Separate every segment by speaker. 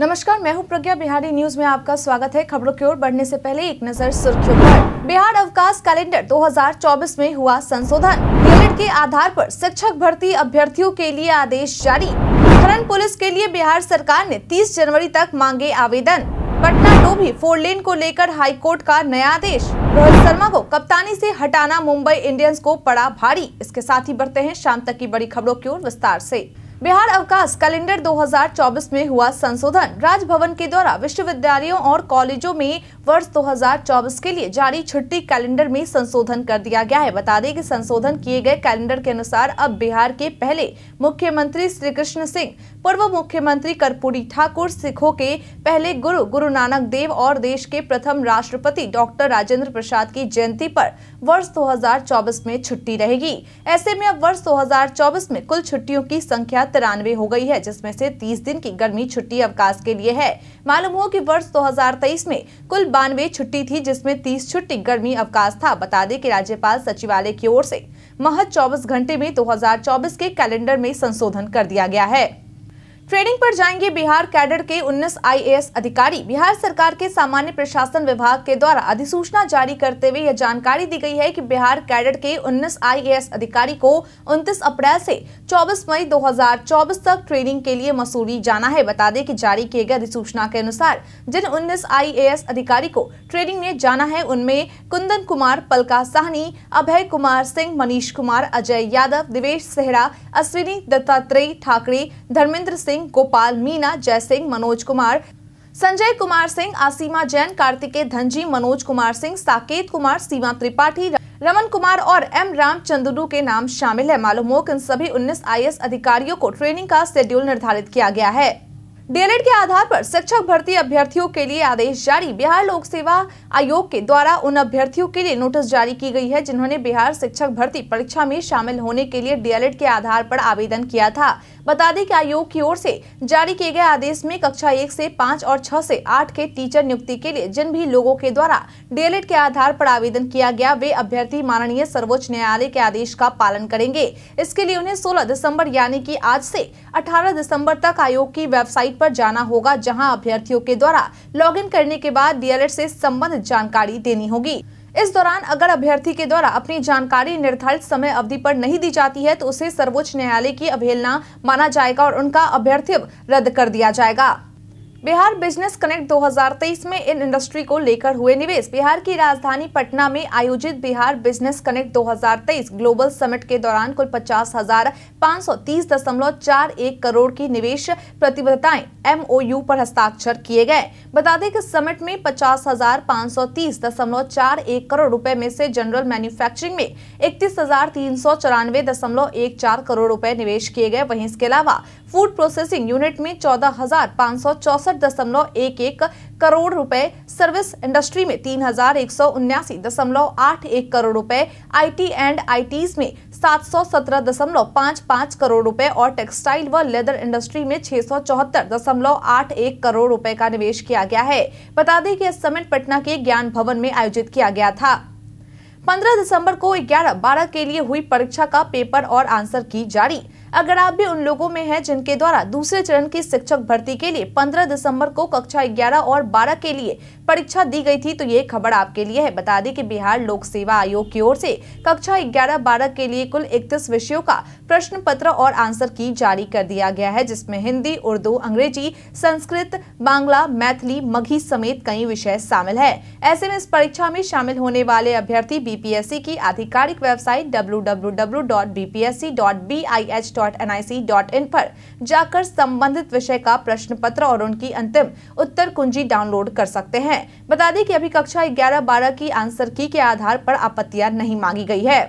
Speaker 1: नमस्कार मैं हूं प्रज्ञा बिहारी न्यूज में आपका स्वागत है खबरों की ओर बढ़ने से पहले एक नजर सुर्खियों पर बिहार अवकाश कैलेंडर 2024 में हुआ संशोधन कैलेंडर के आधार पर शिक्षक भर्ती अभ्यर्थियों के लिए आदेश जारी खनन पुलिस के लिए बिहार सरकार ने 30 जनवरी तक मांगे आवेदन पटना डोभी फोर लेन को लेकर हाईकोर्ट का नया आदेश रोहित शर्मा को कप्तानी से हटाना मुंबई इंडियंस को पड़ा भारी इसके साथ ही बढ़ते हैं शाम तक की बड़ी खबरों की ओर विस्तार ऐसी बिहार अवकाश कैलेंडर 2024 में हुआ संशोधन राजभवन के द्वारा विश्वविद्यालयों और कॉलेजों में वर्ष 2024 के लिए जारी छुट्टी कैलेंडर में संशोधन कर दिया गया है बता दें कि संशोधन किए गए कैलेंडर के अनुसार अब बिहार के पहले मुख्यमंत्री श्री कृष्ण सिंह पूर्व मुख्यमंत्री कर्पूरी ठाकुर सिखों के पहले गुरु गुरु नानक देव और देश के प्रथम राष्ट्रपति डॉक्टर राजेंद्र प्रसाद की जयंती पर वर्ष 2024 में छुट्टी रहेगी ऐसे में अब वर्ष 2024 में कुल छुट्टियों की संख्या तिरानवे हो गई है जिसमें से 30 दिन की गर्मी छुट्टी अवकाश के लिए है मालूम हो कि वर्ष 2023 में कुल बानवे छुट्टी थी जिसमें 30 छुट्टी गर्मी अवकाश था बता दें कि राज्यपाल सचिवालय की ओर से महज 24 घंटे में 2024 के कैलेंडर में संशोधन कर दिया गया है ट्रेनिंग पर जाएंगे बिहार कैडर के 19 आईएएस अधिकारी बिहार सरकार के सामान्य प्रशासन विभाग के द्वारा अधिसूचना जारी करते हुए यह जानकारी दी गई है कि बिहार कैडर के 19 आईएएस अधिकारी को 29 अप्रैल से 24 मई 2024 तक ट्रेनिंग के लिए मसूरी जाना है बता दें कि जारी किए गए अधिसूचना के अनुसार जिन उन्नीस आई अधिकारी को ट्रेनिंग में जाना है उनमें कुंदन कुमार पलका साहनी अभय कुमार सिंह मनीष कुमार अजय यादव दिवेश सेहरा अश्विनी दत्तात्रेय ठाकरे धर्मेंद्र सिंह सिंह गोपाल मीना जय सिंह मनोज कुमार संजय कुमार सिंह आसीमा जैन कार्तिकेय धनजी मनोज कुमार सिंह साकेत कुमार सीमा त्रिपाठी रमन कुमार और एम राम चंदुडू के नाम शामिल है मालूम हो इन सभी 19 आई अधिकारियों को ट्रेनिंग का शेड्यूल निर्धारित किया गया है डीएलएड के आधार पर शिक्षक भर्ती अभ्यर्थियों के लिए आदेश जारी बिहार लोक सेवा आयोग के द्वारा उन अभ्यर्थियों के लिए नोटिस जारी की गई है जिन्होंने बिहार शिक्षक भर्ती परीक्षा में शामिल होने के लिए डीएलएड के आधार पर आवेदन किया था बता दें कि आयोग की ओर से जारी किए गए आदेश में कक्षा एक से पाँच और छह से आठ के टीचर नियुक्ति के लिए जिन भी लोगों के द्वारा डीएलएड के आधार पर आवेदन किया गया वे अभ्यर्थी माननीय सर्वोच्च न्यायालय के आदेश का पालन करेंगे इसके लिए उन्हें सोलह दिसम्बर यानी की आज से अठारह दिसम्बर तक आयोग की वेबसाइट आरोप जाना होगा जहाँ अभ्यर्थियों के द्वारा लॉग करने के बाद डीएलएड ऐसी संबंधित जानकारी देनी होगी इस दौरान अगर अभ्यर्थी के द्वारा अपनी जानकारी निर्धारित समय अवधि पर नहीं दी जाती है तो उसे सर्वोच्च न्यायालय की अवहेलना माना जाएगा और उनका अभ्यर्थी रद्द कर दिया जाएगा बिहार बिजनेस कनेक्ट 2023 में इन इंडस्ट्री को लेकर हुए निवेश बिहार की राजधानी पटना में आयोजित Bihar business connect 2023 global summit के दौरान कुल पचास हजार पाँच सौ तीस दशमलव चार एक करोड़ की निवेश प्रतिबद्धताएं एम पर हस्ताक्षर किए गए बता दें कि समिट में पचास हजार पाँच सौ तीस दशमलव चार एक करोड़ रुपए में से जनरल मैन्युफैक्चरिंग में इकतीस हजार तीन सौ चौरानवे दशमलव एक चार करोड़ रुपए निवेश किए गए वहीं इसके अलावा फूड प्रोसेसिंग यूनिट में चौदह हजार पाँच सौ चौसठ दशमलव एक एक करोड़ रुपए सर्विस इंडस्ट्री में तीन हजार एक सौ उन्यासी दशमलव आठ एक करोड़ रुपए आईटी एंड आईटीज में सात सौ सत्रह दशमलव पाँच पाँच करोड़ रुपए और टेक्सटाइल व लेदर इंडस्ट्री में छह सौ चौहत्तर दशमलव आठ एक करोड़ रुपए का निवेश किया गया है बता दें कि इस समिट पटना के ज्ञान भवन में आयोजित किया गया था 15 दिसंबर को 11-12 के लिए हुई परीक्षा का पेपर और आंसर की जारी अगर आप भी उन लोगों में हैं जिनके द्वारा दूसरे चरण की शिक्षक भर्ती के लिए 15 दिसंबर को कक्षा 11 और 12 के लिए परीक्षा दी गई थी तो ये खबर आपके लिए है बता दें कि बिहार लोक सेवा आयोग की ओर से कक्षा 11-12 के लिए कुल इकतीस विषयों का प्रश्न पत्र और आंसर की जारी कर दिया गया है जिसमें हिंदी उर्दू अंग्रेजी संस्कृत बांग्ला मैथिली मघी समेत कई विषय शामिल है ऐसे में इस परीक्षा में शामिल होने वाले अभ्यर्थी बीपीएससी की आधिकारिक वेबसाइट www.bpsc.bih.nic.in पर जाकर संबंधित विषय का प्रश्न पत्र और उनकी अंतिम उत्तर कुंजी डाउनलोड कर सकते हैं बता दें कि अभी कक्षा ग्यारह बारह की आंसर की के आधार पर आपत्तियां नहीं मांगी गई है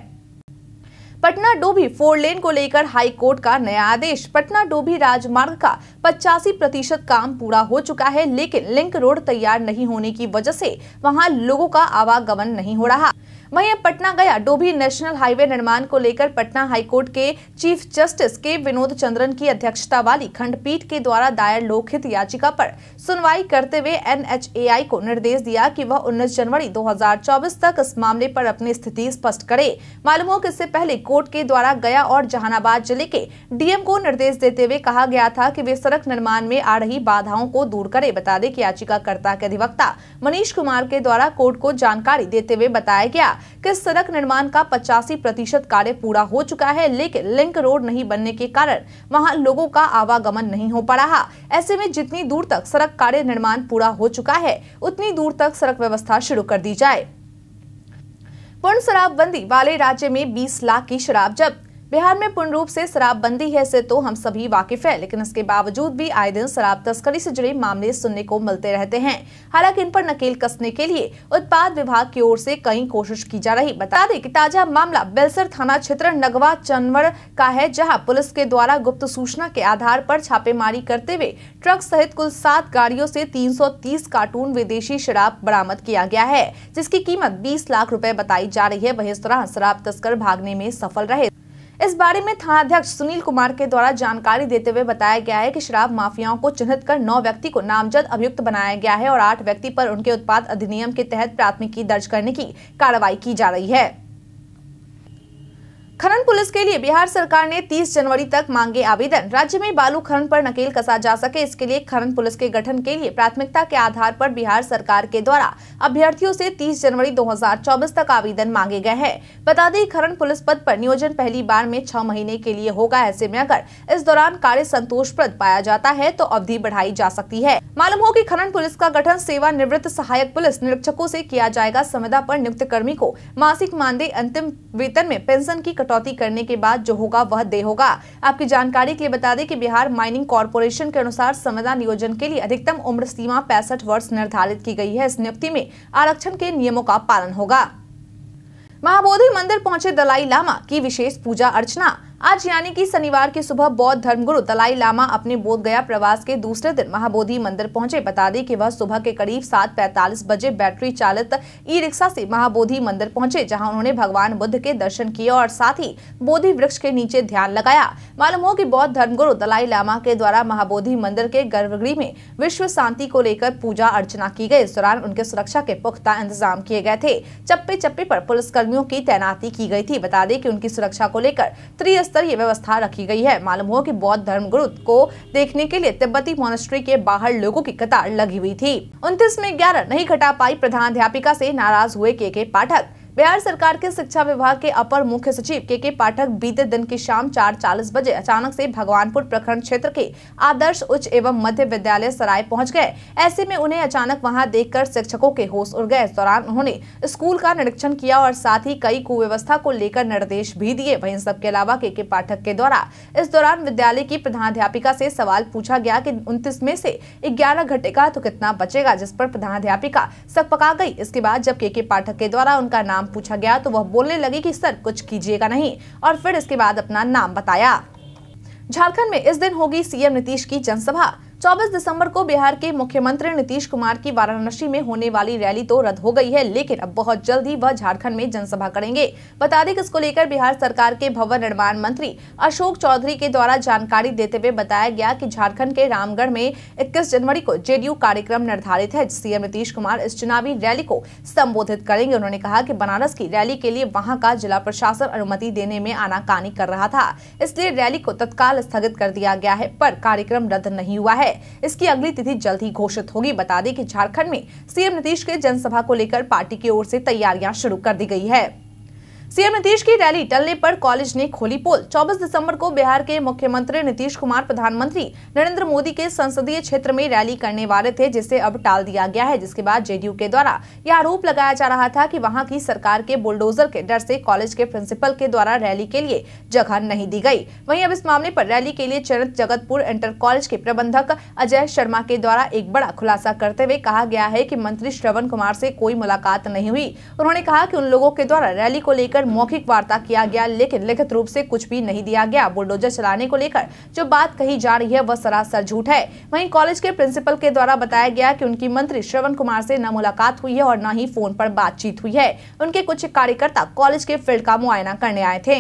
Speaker 1: पटना डोभी फोर लेन को लेकर हाई कोर्ट का नया आदेश पटना डोभी राजमार्ग का पचासी प्रतिशत काम पूरा हो चुका है लेकिन लिंक रोड तैयार नहीं होने की वजह से वहां लोगों का आवागमन नहीं हो रहा वहीं पटना गया डोभी नेशनल हाईवे निर्माण को लेकर पटना हाईकोर्ट के chief justice K Vinod Chandran की अध्यक्षता वाली खंडपीठ के द्वारा दायर लोकहित याचिका पर सुनवाई करते हुए एनएचएआई को निर्देश दिया कि वह 19 जनवरी 2024 तक इस मामले पर अपनी स्थिति स्पष्ट करे मालूम हो कि इससे पहले कोर्ट के द्वारा गया और जहानाबाद जिले के डीएम को निर्देश देते हुए कहा गया था की वे सड़क निर्माण में आ रही बाधाओं को दूर करे बता दे की याचिकाकर्ता के अधिवक्ता मनीष कुमार के द्वारा कोर्ट को जानकारी देते हुए बताया गया कि सड़क निर्माण का पचासी प्रतिशत कार्य पूरा हो चुका है लेकिन लिंक रोड नहीं बनने के कारण वहां लोगों का आवागमन नहीं हो पा रहा ऐसे में जितनी दूर तक सड़क कार्य निर्माण पूरा हो चुका है उतनी दूर तक सड़क व्यवस्था शुरू कर दी जाए पूर्ण शराबबंदी वाले राज्य में 20 लाख की शराब जब्त बिहार में पूर्ण रूप से शराबबंदी है इसे तो हम सभी वाकिफ है लेकिन इसके बावजूद भी आए दिन शराब तस्करी से जुड़े मामले सुनने को मिलते रहते हैं हालांकि इन पर नकेल कसने के लिए उत्पाद विभाग की ओर से कई कोशिश की जा रही बता दें कि ताजा मामला बेलसर थाना क्षेत्र नगवा चनवर का है जहाँ पुलिस के द्वारा गुप्त सूचना के आधार आरोप छापेमारी करते हुए ट्रक सहित कुल सात गाड़ियों ऐसी तीन कार्टून विदेशी शराब बरामद किया गया है जिसकी कीमत बीस लाख रूपए बताई जा रही है वही इस तरह शराब तस्कर भागने में सफल रहे इस बारे में थानाध्यक्ष सुनील कुमार के द्वारा जानकारी देते हुए बताया गया है कि शराब माफियाओं को चिन्हित कर नौ व्यक्ति को नामजद अभियुक्त बनाया गया है और आठ व्यक्ति पर उनके उत्पाद अधिनियम के तहत प्राथमिकी दर्ज करने की कार्रवाई की जा रही है खनन पुलिस के लिए बिहार सरकार ने 30 जनवरी तक मांगे आवेदन राज्य में बालू खनन पर नकेल कसा जा सके इसके लिए खनन पुलिस के गठन के लिए प्राथमिकता के आधार पर बिहार सरकार के द्वारा अभ्यर्थियों से 30 जनवरी 2024 तक आवेदन मांगे गए हैं बता दें खनन पुलिस पद पर नियोजन पहली बार में छह महीने के लिए होगा ऐसे में अगर इस दौरान कार्य संतोषप्रद पाया जाता है तो अवधि बढ़ाई जा सकती है मालूम हो की खनन पुलिस का गठन सेवानिवृत्त सहायक पुलिस निरीक्षकों ऐसी किया जाएगा संविदा आरोप नियुक्त कर्मी को मासिक मानदेय अंतिम वेतन में पेंशन की कटौती करने के बाद जो होगा वह दे होगा आपकी जानकारी के लिए बता दें कि बिहार माइनिंग कॉरपोरेशन के अनुसार संविदा नियोजन के लिए अधिकतम उम्र सीमा पैंसठ वर्ष निर्धारित की गई है इस नियुक्ति में आरक्षण के नियमों का पालन होगा महाबोधि मंदिर पहुंचे दलाई लामा की विशेष पूजा अर्चना आज यानी कि शनिवार की सुबह बौद्ध धर्मगुरु दलाई लामा अपने बोधगया प्रवास के दूसरे दिन महाबोधि मंदिर पहुंचे बता दें कि वह सुबह के करीब सात पैतालीस बजे बैटरी चालित ई रिक्शा से महाबोधि मंदिर पहुंचे जहां उन्होंने भगवान बुद्ध के दर्शन किए और साथ ही बोधि वृक्ष के नीचे ध्यान लगाया मालूम हो की बौद्ध धर्मगुरु दलाई लामा के द्वारा महाबोधि मंदिर के गर्भगृह में विश्व शांति को लेकर पूजा अर्चना की गयी इस दौरान उनके सुरक्षा के पुख्ता इंतजाम किए गए थे चप्पे चप्पे पर पुलिसकर्मियों की तैनाती की गयी थी बता दें की उनकी सुरक्षा को लेकर त्रिय स्तरीय व्यवस्था रखी गई है मालूम हो कि बौद्ध धर्म गुरु को देखने के लिए तिब्बती मोनेस्ट्री के बाहर लोगों की कतार लगी हुई थी उनतीस में ग्यारह नहीं घटा पाई अध्यापिका ऐसी नाराज हुए के के पाठक बिहार सरकार के शिक्षा विभाग के अपर मुख्य सचिव के के पाठक बीते दिन की शाम चार चालीस बजे अचानक से भगवानपुर प्रखंड क्षेत्र के आदर्श उच्च एवं मध्य विद्यालय सराय पहुंच गए ऐसे में उन्हें अचानक वहां देखकर शिक्षकों के होश उड़ गए इस दौरान उन्होंने स्कूल का निरीक्षण किया और साथ ही कई कुव्यवस्था को लेकर निर्देश भी दिए वही सबके अलावा के के पाठक के द्वारा इस दौरान विद्यालय की प्रधानाध्यापिका से सवाल पूछा गया की उन्तीस में से ग्यारह घटेगा तो कितना बचेगा जिस पर प्रधानाध्यापिका पका गई इसके बाद जब के के पाठक के द्वारा उनका नाम नाम पूछा गया तो वह बोलने लगी कि सर कुछ कीजिएगा नहीं और फिर इसके बाद अपना नाम बताया झारखंड में इस दिन होगी सीएम नीतीश की जनसभा 24 दिसंबर को बिहार के मुख्यमंत्री नीतीश कुमार की वाराणसी में होने वाली रैली तो रद्द हो गई है लेकिन अब बहुत जल्द ही वह झारखंड में जनसभा करेंगे बता दें कि इसको लेकर बिहार सरकार के भवन निर्माण मंत्री अशोक चौधरी के द्वारा जानकारी देते हुए बताया गया कि झारखंड के रामगढ़ में इक्कीस जनवरी को जेडीयू कार्यक्रम निर्धारित है सीएम नीतीश कुमार इस चुनावी रैली को संबोधित करेंगे उन्होंने कहा की बनारस की रैली के लिए वहाँ का जिला प्रशासन अनुमति देने में आनाकानी कर रहा था इसलिए रैली को तत्काल स्थगित कर दिया गया है पर कार्यक्रम रद्द नहीं हुआ है है इसकी अगली तिथि जल्द ही घोषित होगी बता दें कि झारखंड में सीएम नीतीश के जनसभा को लेकर पार्टी की ओर से तैयारियां शुरू कर दी गई है सीएम नीतीश की रैली टलने पर कॉलेज ने खोली पोल 24 दिसंबर को बिहार के मुख्यमंत्री नीतीश कुमार प्रधानमंत्री नरेंद्र मोदी के संसदीय क्षेत्र में रैली करने वाले थे जिसे अब टाल दिया गया है जिसके बाद जेडीयू के द्वारा यह आरोप लगाया जा रहा था कि वहां की सरकार के बुलडोजर के डर से कॉलेज के प्रिंसिपल के द्वारा रैली के लिए जगह नहीं दी गयी वही अब इस मामले आरोप रैली के लिए चरित जगतपुर इंटर कॉलेज के प्रबंधक अजय शर्मा के द्वारा एक बड़ा खुलासा करते हुए कहा गया है की मंत्री श्रवण कुमार ऐसी कोई मुलाकात नहीं हुई उन्होंने कहा की उन लोगों के द्वारा रैली को लेकर मौखिक वार्ता किया गया लेकिन लिखित रूप से कुछ भी नहीं दिया गया बुलडोजर चलाने को लेकर जो बात कही जा रही है वह सरासर झूठ है वहीं कॉलेज के प्रिंसिपल के द्वारा बताया गया कि उनकी मंत्री श्रवण कुमार से न मुलाकात हुई है और न ही फोन पर बातचीत हुई है उनके कुछ कार्यकर्ता कॉलेज के फील्ड का मुआयना करने आए थे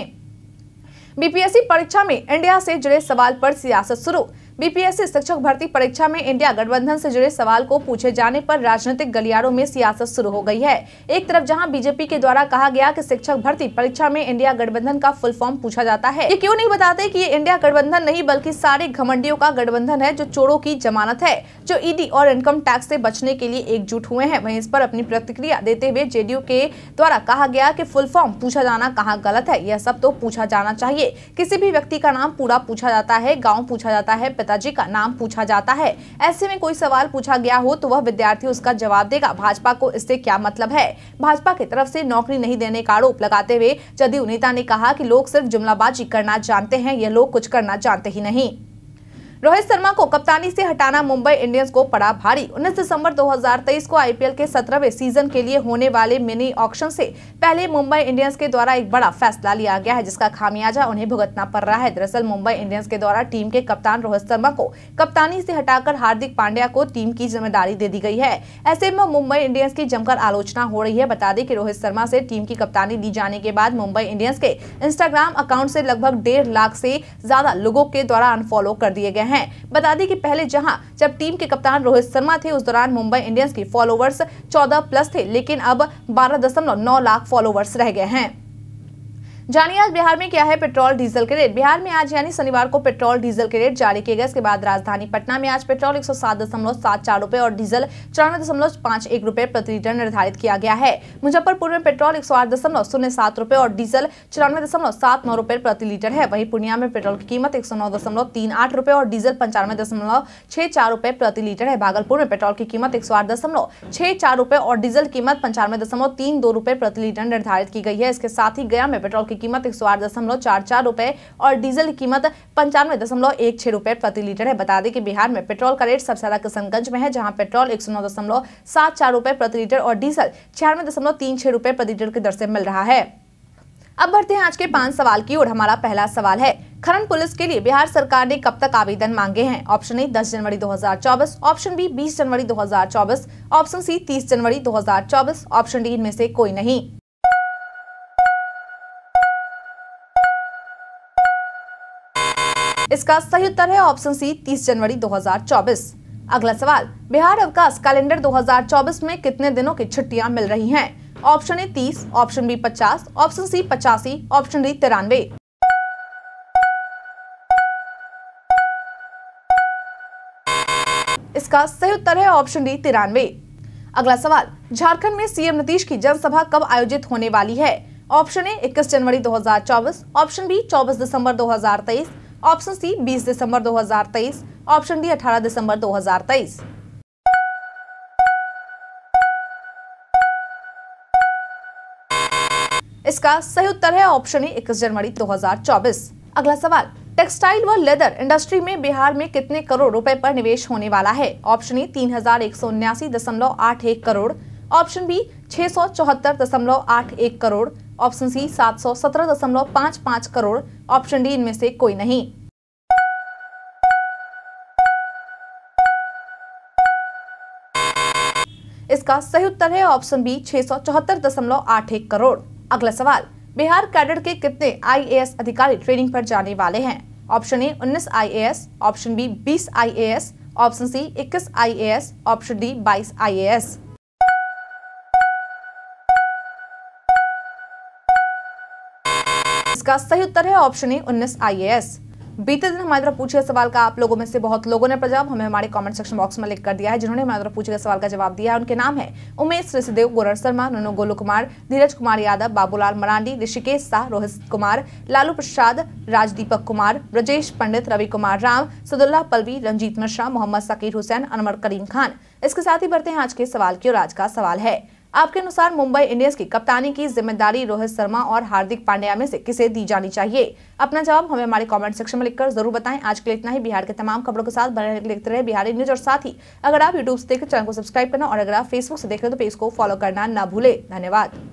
Speaker 1: बीपीएससी परीक्षा में इंडिया से जुड़े सवाल पर सियासत शुरू बीपीएससी शिक्षक भर्ती परीक्षा में इंडिया गठबंधन से जुड़े सवाल को पूछे जाने पर राजनीतिक गलियारों में सियासत शुरू हो गई है एक तरफ जहां बीजेपी के द्वारा कहा गया कि शिक्षक भर्ती परीक्षा में इंडिया गठबंधन का फुल फॉर्म पूछा जाता है ये क्यों नहीं बताते कि ये इंडिया गठबंधन नहीं बल्कि सारे घमंडियों का गठबंधन है जो चोरों की जमानत है जो ईडी और इनकम टैक्स ऐसी बचने के लिए एकजुट हुए हैं वही इस पर अपनी प्रतिक्रिया देते हुए जेडीयू के द्वारा कहा गया की फुल फॉर्म पूछा जाना कहाँ गलत है यह सब तो पूछा जाना चाहिए किसी भी व्यक्ति का नाम पूरा पूछा जाता है गाँव पूछा जाता है नेताजी का नाम पूछा जाता है ऐसे में कोई सवाल पूछा गया हो तो वह विद्यार्थी उसका जवाब देगा भाजपा को इससे क्या मतलब है भाजपा की तरफ से नौकरी नहीं देने का आरोप लगाते हुए जदयू नेता ने कहा कि लोग सिर्फ जुमलाबाजी करना जानते हैं यह लोग कुछ करना जानते ही नहीं रोहित शर्मा को कप्तानी से हटाना मुंबई इंडियंस को पड़ा भारी 19 दिसंबर 2023 को आईपीएल के 17वें सीजन के लिए होने वाले मिनी ऑक्शन से पहले मुंबई इंडियंस के द्वारा एक बड़ा फैसला लिया गया है जिसका खामियाजा उन्हें भुगतना पड़ रहा है दरअसल मुंबई इंडियंस के द्वारा टीम के कप्तान रोहित शर्मा को कप्तानी से हटाकर हार्दिक पांड्या को टीम की जिम्मेदारी दे दी गई है ऐसे में मुंबई इंडियंस की जमकर आलोचना हो रही है बता दें कि रोहित शर्मा से टीम की कप्तानी ली जाने के बाद मुंबई इंडियंस के इंस्टाग्राम अकाउंट से लगभग डेढ़ लाख से ज्यादा लोगों के द्वारा अनफॉलो कर दिए गए हैं बता दें कि पहले जहां जब टीम के कप्तान रोहित शर्मा थे उस दौरान मुंबई इंडियंस की फॉलोवर्स चौदह प्लस थे लेकिन अब बारह लाख फॉलोवर्स रह गए हैं जानिए आज बिहार में क्या है पेट्रोल डीजल के रेट बिहार में आज यानी शनिवार को पेट्रोल डीजल के रेट जारी किए गए इसके बाद राजधानी पटना में आज पेट्रोल एक सौ सात दशमलव सात चार और डीजल चौरानवे दशमलव पांच एक रुपए प्रति लीटर निर्धारित किया गया है मुजफ्फरपुर में पेट्रोल एक सौ आठ दशमलव शून्य सात रुपए और डीजल चौरानवे दशमलव सात नौ रुपए प्रति लीटर है वही पूर्णिया में पेट्रोल की कीमत एक सौ दशमलव तीन आठ और डीजल पंचानवे दशमलव छह चार रुपए प्रति लीटर है भागलपुर में पेट्रोल की कीमत एक सौ आठ दशमलव छह चार रुपए और डीजल कीमत पंचानवे दशमलव तीन दो रुपए प्रति लीटर निर्धारित की गई है इसके साथ ही गया में पेट्रोल की कीमत एक रुपए और डीजल की कीमत पंचानवे दशमलव एक छह रुपए प्रति लीटर है बता दें कि बिहार में पेट्रोल का रेट सबसे ज्यादा किशनगंज में है जहां पेट्रोल एक रुपए प्रति लीटर और डीजल छियानवे रुपए प्रति लीटर की दर से मिल रहा है अब बढ़ते हैं आज के पांच सवाल की ओर हमारा पहला सवाल है खनन पुलिस के लिए बिहार सरकार ने कब तक आवेदन मांगे हैं ऑप्शन ए 10 जनवरी 2024 ऑप्शन बी 20 जनवरी 2024 ऑप्शन सी 30 जनवरी 2024 ऑप्शन डी इनमें से कोई नहीं इसका सही उत्तर है ऑप्शन सी 30 जनवरी 2024। अगला सवाल बिहार अवकाश कैलेंडर 2024 में कितने दिनों की छुट्टियां मिल रही हैं? Option A 30, option B 50, option C पचासी ऑप्शन डी तिरानवे इसका सही उत्तर है ऑप्शन डी तिरानवे अगला सवाल झारखंड में सीएम नीतीश की जनसभा कब आयोजित होने वाली है ऑप्शन ए 21 जनवरी 2024, ऑप्शन बी 24 दिसंबर ऑप्शन सी 20 दिसंबर 2023 ऑप्शन डी 18 दिसंबर 2023 इसका सही उत्तर है ऑप्शन ए 21 जनवरी 2024 अगला सवाल टेक्सटाइल व लेदर इंडस्ट्री में बिहार में कितने करोड़ रुपए पर निवेश होने वाला है ऑप्शन ए तीन हजार एक सौ उन्यासी दशमलव आठ एक करोड़ ऑप्शन बी छह सौ चौहत्तर दशमलव आठ एक करोड़ ऑप्शन सी सात सौ सत्रह दशमलव पाँच पाँच करोड़ ऑप्शन डी इनमें से कोई नहीं इसका सही उत्तर है ऑप्शन बी छह सौ चौहत्तर दशमलव आठ एक करोड़ अगला सवाल बिहार कैडर के कितने आईएएस अधिकारी ट्रेनिंग पर जाने वाले हैं ऑप्शन ए उन्नीस आईएएस, ऑप्शन बी बीस आईएएस, ऑप्शन सी इक्कीस आईएएस, ऑप्शन डी बाईस आईएएस। इसका सही उत्तर है ऑप्शन ए उन्नीस आईएएस बीते दिन हमारे द्वारा पूछे सवाल का आप लोगों में से बहुत लोगों ने प्रजाव हमें हमारे कमेंट सेक्शन बॉक्स में लिख कर दिया है जिन्होंने हमारे द्वारा पूछे गए सवाल का जवाब दिया है उनके नाम है उमेश ऋषिदेव गोरर शर्मा नोनो गोलू कुमार धीरज कुमार यादव बाबूलाल मरांडी ऋषिकेश शाह रोहित कुमार लालू प्रसाद राजदीपक कुमार ब्रजेश पंडित रवि कुमार राम सदुल्ला पलवी रंजीत मिश्रा मोहम्मद सकीर हुसैन अनवर करीम खान इसके साथ ही बढ़ते हैं आज के सवाल की और आज का सवाल है आपके अनुसार मुंबई इंडियंस की कप्तानी की जिम्मेदारी रोहित शर्मा और हार्दिक पांड्या में से किसे दी जानी चाहिए अपना जवाब हमें हमारे कमेंट सेक्शन में लिखकर जरूर बताएं आज के लिए इतना ही बिहार के तमाम खबरों के साथ बने लिखते रहे बिहारी न्यूज और साथ ही अगर आप यूट्यूब से देखें चैनल को सब्सक्राइब करना और अगर आप फेसबुक से देख रहे तो पेज को फॉलो करना न भूले धन्यवाद